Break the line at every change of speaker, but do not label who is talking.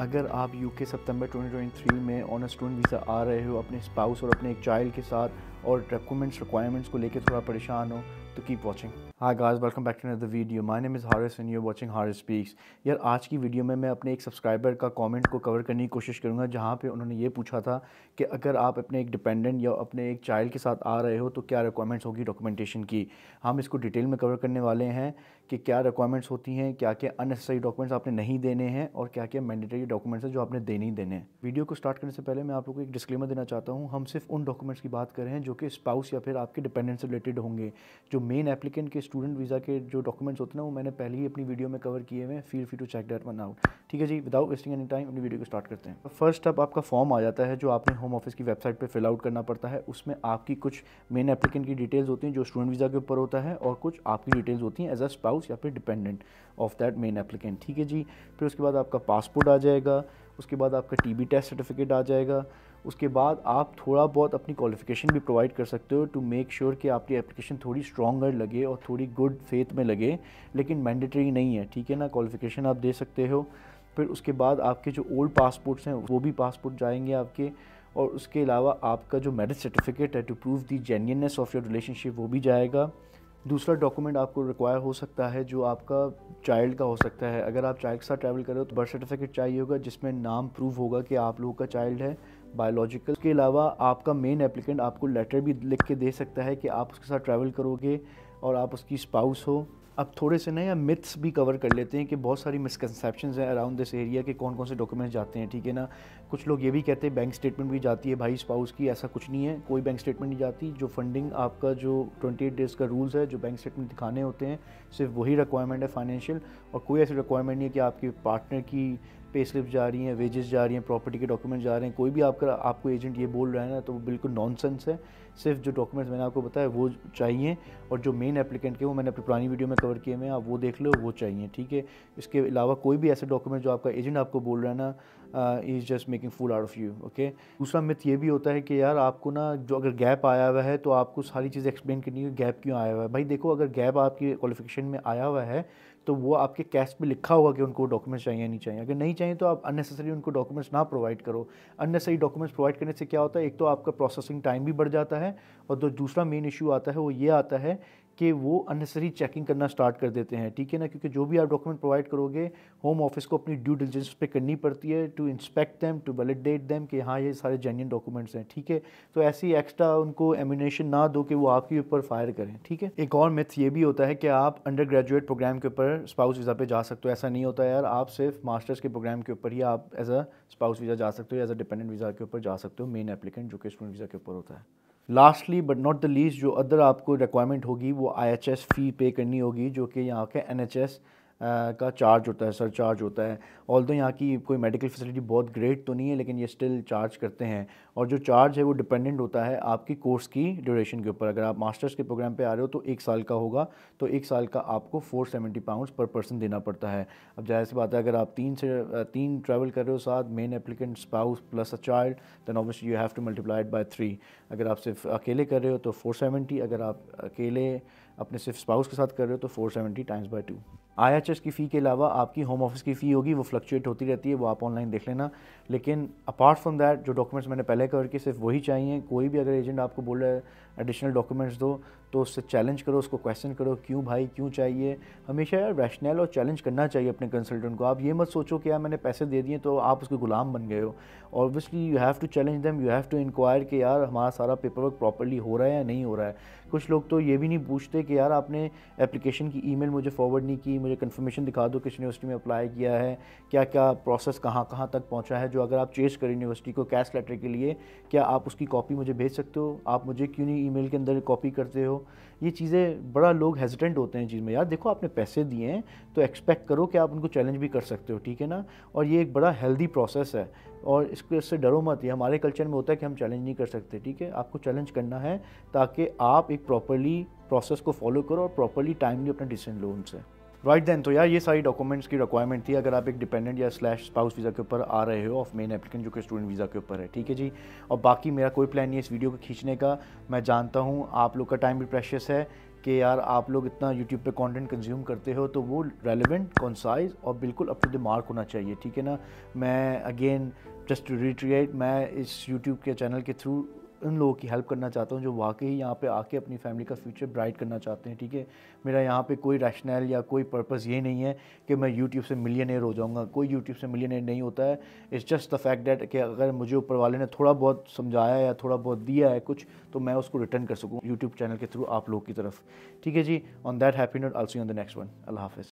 अगर आप यूके सितंबर 2023 में ऑन स्टूडेंट वीज़ा आ रहे हो अपने स्पाउस और अपने एक चाइल्ड के साथ और डॉक्यूमेंट्स रिक्वायरमेंट्स को लेकर थोड़ा परेशान हो तो keep watching hi guys welcome back to another video my name is Haris and you watching Haris speaks यार आज की वीडियो में मैं अपने एक सब्सक्राइबर का कमेंट को कवर करने की कोशिश करूँगा जहाँ पे उन्होंने ये पूछा था कि अगर आप अपने एक डिपेंडेंट या अपने एक चाइल्ड के साथ आ रहे हो तो क्या रिक्वायरमेंट्स होगी डॉक्यूमेंटेशन की हम इसको डिटेल में कवर करने वाले हैं कि क्या रिक्वायरमेंट्स होती हैं क्या क्या अननेसेसरी डॉक्यूमेंट्स आपने नहीं देने हैं और क्या क्या मैंडेटरी डॉक्यूमेंट्स हैं जो आपने देने ही देने हैं वीडियो को स्टार्ट करने से पहले मैं आप लोगों को एक डिस्क्लेमर देना चाहता हूँ हम सिर्फ उन डॉक्यूमेंट्स की बात कर रहे हैं जो कि स्पाउस या फिर आपके डिपेंडेंट से रिलेटेड होंगे जो मेन एप्लीकेंट के स्टूडेंट वीज़ा के जो डॉक्यूमेंट्स होते हैं ना वो मैंने पहले ही अपनी वीडियो में कवर किए हुए feel free to check that one out ठीक है जी विदाउट वेस्टिंग एनी टाइम अपनी वीडियो को स्टार्ट करते हैं फर्स्ट अब आपका फॉर्म आ जाता है जो आपने होम ऑफिस की वेबसाइट पर फिल आउट करना पड़ता है उसमें आपकी कुछ मेन एप्लीकेंट की डिटेल्स होती हैं जो स्टूडेंट वीज़ा के ऊपर होता है और कुछ आपकी डिटेल्स होती हैं एज अ स्पाउस या फिर dependent of that main applicant ठीक है जी फिर उसके बाद आपका पासपोर्ट आ जाएगा उसके बाद आपका टीबी टेस्ट सर्टिफिकेट आ जाएगा उसके बाद आप थोड़ा बहुत अपनी क्वालिफिकेशन भी प्रोवाइड कर सकते हो टू मेक श्योर कि आपकी एप्लीकेशन थोड़ी स्ट्रॉगर लगे और थोड़ी गुड फेथ में लगे लेकिन मैंडेटरी नहीं है ठीक है ना क्वालिफिकेशन आप दे सकते हो फिर उसके बाद आपके जो ओल्ड पासपोर्ट्स हैं वो भी पासपोर्ट जाएंगे आपके और उसके अलावा आपका जो मैरिज सर्टिफिकेट है to prove the genuineness of your relationship वो भी जाएगा दूसरा डॉक्यूमेंट आपको रिक्वायर हो सकता है जो आपका चाइल्ड का हो सकता है अगर आप चाइल्ड के साथ ट्रैवल कर रहे हो तो बर्थ सर्टिफिकेट चाहिए होगा जिसमें नाम प्रूव होगा कि आप लोगों का चाइल्ड है बायोलॉजिकल के अलावा आपका मेन एप्लीकेंट आपको लेटर भी लिख के दे सकता है कि आप उसके साथ ट्रैवल करोगे और आप उसकी स्पाउस हो अब थोड़े से ना या मिथ्स भी कवर कर लेते हैं कि बहुत सारी मिसकनसेप्शन हैं अराउंड दिस एरिया के कौन कौन से डॉक्यूमेंट्स जाते हैं ठीक है ना कुछ लोग ये भी कहते हैं बैंक स्टेटमेंट भी जाती है भाई स्पाउस की ऐसा कुछ नहीं है कोई बैंक स्टेटमेंट नहीं जाती जो फंडिंग आपका जो ट्वेंटी डेज़ का रूल्स है जो बैंक स्टेटमेंट दिखाने होते हैं सिर्फ वही रिक्वायरमेंट है फाइनेंशियल और कोई ऐसी रिक्वायरमेंट नहीं है कि आपके पार्टनर की पे स्लिप जा रही हैं वेजेस जा रही हैं प्रॉपर्टी के डॉक्यूमेंट जा रहे हैं कोई भी आपका आपको एजेंट ये बोल रहा है ना तो वो बिल्कुल नॉन है सिर्फ जो डॉक्यूमेंट्स मैंने आपको बताया वो चाहिए और जो मेन एप्लीकेंट के वो मैंने अपनी पुरानी वीडियो में कवर किए हैं आप वो देख लो वो चाहिए ठीक है इसके अलावा कोई भी ऐसे डॉक्यूमेंट जो आपका एजेंट आपको बोल रहा है ना he is just making fool out of you okay दूसरा मिथ ये भी होता है कि यार आपको ना जो अगर गैप आया हुआ है तो आपको सारी चीज़ें एक्सप्लेन करनी है गैप क्यों आया हुआ है भाई देखो अगर गैप आपकी क्वालिफिकेशन में आया हुआ है तो वो आपके कैस्ट पे लिखा होगा कि उनको डॉक्यूमेंट्स चाहिए नहीं चाहिए अगर नहीं चाहिए तो आप अननेसेसरी उनको डॉक्यूमेंट्स ना प्रोवाइड करो अननेसरी डॉक्यूमेंट्स प्रोवाइड करने से क्या होता है एक तो आपका प्रोसेसिंग टाइम भी बढ़ जाता है और जो दूसरा मेन इशू आता है वो ये आता है कि वो अननेसरी चेकिंग करना स्टार्ट कर देते हैं ठीक है ना क्योंकि जो भी आप डॉक्यूमेंट प्रोवाइड करोगे होम ऑफिस को अपनी ड्यू डिलिजेंस पे करनी पड़ती है to inspect them to validate them कि हाँ ये सारे जेन्यन डॉक्यूमेंट्स हैं ठीक है तो ऐसी एक्स्ट्रा उनको एमिनेशन ना दो कि वो आपके ऊपर फायर करें ठीक है एक और मिथ ये भी होता है कि आप अंडर ग्रेजुएट प्रोग्राम के ऊपर स्पाउस वीज़ा पर जा सकते हो ऐसा नहीं होता यार आप सिर्फ मास्टर्स के प्रोग्राम के ऊपर ही आप एज अ स्पाउस वीज़ा जा सकते हो एज अ डिपेंडेंट वीज़ा के ऊपर जा सकते हो मेन एप्लीकेंट जो कि स्टूडेंट वीज़ा के ऊपर होता है lastly but not the least जो अदर आपको रिक्वायरमेंट होगी वो एस फ़ी पे करनी होगी जो कि यहाँ के एस का चार्ज होता है सर चार्ज होता है ऑल दो यहाँ की कोई मेडिकल फैसिलिटी बहुत ग्रेट तो नहीं है लेकिन ये स्टिल चार्ज करते हैं और जो चार्ज है वो डिपेंडेंट होता है आपकी कोर्स की ड्यूरेशन के ऊपर अगर आप मास्टर्स के प्रोग्राम पे आ रहे हो तो एक साल का होगा तो एक साल का आपको फोर सेवेंटी पाउंड पर पर्सन देना पड़ता है अब जाहिर सी बात है अगर आप तीन से तीन ट्रैवल कर रहे हो साथ main applicant spouse plus a child then obviously you have to multiplied by three अगर आप सिर्फ अकेले कर रहे हो तो फोर सेवेंटी अगर आप अकेले अपने सिर्फ स्पाउस के साथ कर रहे हो तो four seventy times by two आई की फ़ी के अलावा आपकी होम ऑफिस की फ़ी होगी वो फ्लक्चुएट होती रहती है वो आप ऑनलाइन देख लेना लेकिन अपार्ट फ्रॉम दैट जो डॉक्यूमेंट्स मैंने पहले कवर किए सिर्फ वही चाहिए कोई भी अगर एजेंट आपको बोल रहा है एडिशनल डॉक्यूमेंट्स दो तो उससे चैलेंज करो उसको क्वेश्चन करो क्यों भाई क्यों चाहिए हमेशा यार रैशनल और चैलेंज करना चाहिए अपने कंसल्टेंट को आप ये मत सोचो कि यार मैंने पैसे दे दिए तो आप उसके गुलाम बन गए हो obviously you have to challenge them you have to inquire कि यार हमारा सारा पेपर वर्क प्रॉपरली हो रहा है या नहीं हो रहा है कुछ लोग तो ये भी नहीं पूछते कि यार आपने एप्लीकेशन की ई मुझे फॉरवर्ड नहीं की मुझे कन्फर्मेशन दिखा दो किस यूनिवर्सिटी में अप्लाई किया है क्या क्या प्रोसेस कहाँ कहाँ तक पहुँचा है जो अगर आप चेस करें यूनिवर्सिटी को कैश लेटर के लिए क्या आप उसकी कॉपी मुझे भेज सकते हो आप मुझे क्यों नहीं ईमेल के अंदर कॉपी करते हो ये चीज़ें बड़ा लोग हेजिटेंट होते हैं चीज़ में यार देखो आपने पैसे दिए हैं तो एक्सपेक्ट करो कि आप उनको चैलेंज भी कर सकते हो ठीक है ना और ये एक बड़ा हेल्दी प्रोसेस है और इसको इससे डरो मत ये हमारे कल्चर में होता है कि हम चैलेंज नहीं कर सकते ठीक है आपको चैलेंज करना है ताकि आप एक प्रॉपरली प्रोसेस को फॉलो करो और प्रॉपरली टाइमली अपना डिसीजन लो उनसे राइट देन तो यार ये सारी डॉक्यूमेंट्स की रिक्वायरमेंट थी अगर आप एक डिपेंडेंट या स्लैश स्पाउस वीज़ा के ऊपर आ रहे हो ऑफ मेन एप्लीकेंट जो कि स्टूडेंट वीज़ा के ऊपर है ठीक है जी और बाकी मेरा कोई प्लान नहीं है इस वीडियो को खींचने का मैं जानता हूँ आप लोग का टाइम भी प्रेशियस है कि यार आप लोग इतना यूट्यूब पे कंटेंट कंज्यूम करते हो तो वो रेलिवेंट कॉन्साइज और बिल्कुल अप टू द मार्क होना चाहिए ठीक है ना मैं अगेन जस्ट टू रिट्रिएट मैं इस यूट्यूब के चैनल के थ्रू उन लोगों की हेल्प करना चाहता हूँ जो वाकई यहाँ पे आके अपनी फैमिली का फ्यूचर ब्राइट करना चाहते हैं ठीक है मेरा यहाँ पे कोई रैशनल या कोई पर्पज़ ये नहीं है कि मैं यूट्यूब से मिलियनर हो जाऊँगा कोई यूट्यूब से मिलियनर नहीं होता है it's just the fact that कि अगर मुझे ऊपर वाले ने थोड़ा बहुत समझाया या थोड़ा बहुत दिया है कुछ तो मैं उसको रिटर्न कर सकूँ यूट्यूब चैनल के थ्रू आप लोग की तरफ ठीक है जी on that happy note also on the next one अल्लाह हाफिज़